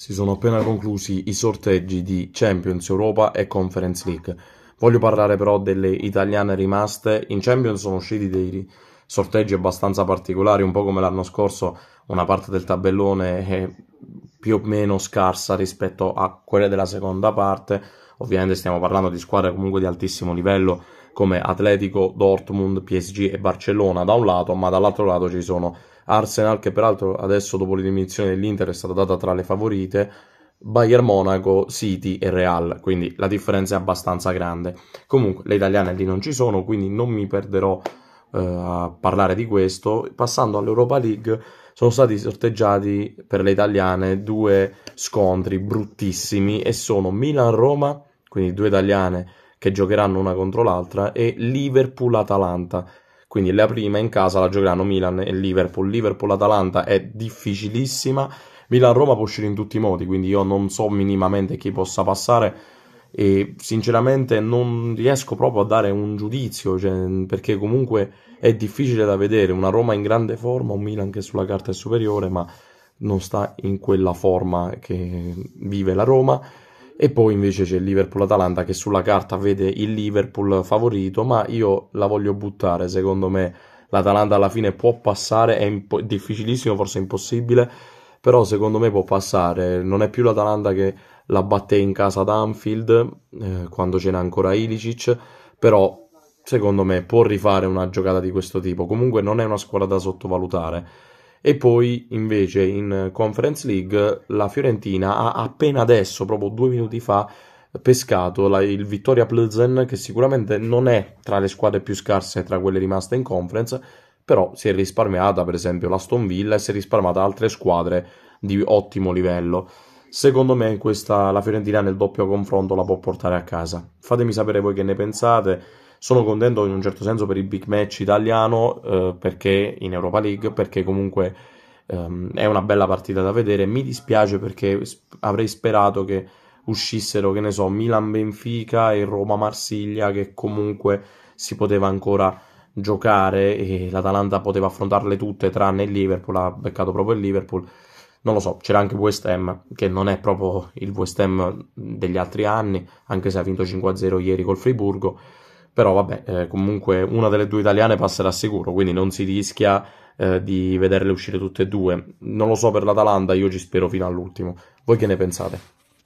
Si sono appena conclusi i sorteggi di Champions Europa e Conference League. Voglio parlare però delle italiane rimaste. In Champions sono usciti dei sorteggi abbastanza particolari, un po' come l'anno scorso, una parte del tabellone è più o meno scarsa rispetto a quelle della seconda parte. Ovviamente stiamo parlando di squadre comunque di altissimo livello come Atletico, Dortmund, PSG e Barcellona da un lato, ma dall'altro lato ci sono Arsenal che peraltro adesso dopo l'eliminazione dell'Inter è stata data tra le favorite, Bayern Monaco, City e Real, quindi la differenza è abbastanza grande. Comunque le italiane lì non ci sono, quindi non mi perderò eh, a parlare di questo. Passando all'Europa League sono stati sorteggiati per le italiane due scontri bruttissimi e sono Milan-Roma, quindi due italiane che giocheranno una contro l'altra, e Liverpool-Atalanta. Quindi la prima in casa la giocheranno Milan e Liverpool. Liverpool-Atalanta è difficilissima. Milan-Roma può uscire in tutti i modi, quindi io non so minimamente chi possa passare e sinceramente non riesco proprio a dare un giudizio cioè, perché comunque è difficile da vedere una Roma in grande forma, un Milan che sulla carta è superiore ma non sta in quella forma che vive la Roma e poi invece c'è il Liverpool-Atalanta che sulla carta vede il Liverpool favorito, ma io la voglio buttare, secondo me l'Atalanta alla fine può passare, è impo- difficilissimo, forse impossibile, però secondo me può passare, non è più l'Atalanta che la batté in casa ad Anfield eh, quando ce n'è ancora Ilicic, però secondo me può rifare una giocata di questo tipo, comunque non è una squadra da sottovalutare e poi invece in Conference League la Fiorentina ha appena adesso, proprio due minuti fa, pescato la, il Vittoria Plzen che sicuramente non è tra le squadre più scarse tra quelle rimaste in conference però si è risparmiata per esempio la Stone Villa e si è risparmiata altre squadre di ottimo livello secondo me questa, la Fiorentina nel doppio confronto la può portare a casa fatemi sapere voi che ne pensate sono contento in un certo senso per il big match italiano eh, perché in Europa League, perché comunque ehm, è una bella partita da vedere. Mi dispiace perché avrei sperato che uscissero, che ne so, Milan-Benfica e Roma-Marsiglia, che comunque si poteva ancora giocare e l'Atalanta poteva affrontarle tutte tranne il Liverpool, ha beccato proprio il Liverpool. Non lo so, c'era anche West Ham, che non è proprio il West Ham degli altri anni, anche se ha vinto 5-0 ieri col Friburgo però vabbè, eh, comunque una delle due italiane passerà sicuro, quindi non si rischia eh, di vederle uscire tutte e due. Non lo so per l'Atalanta, io ci spero fino all'ultimo. Voi che ne pensate?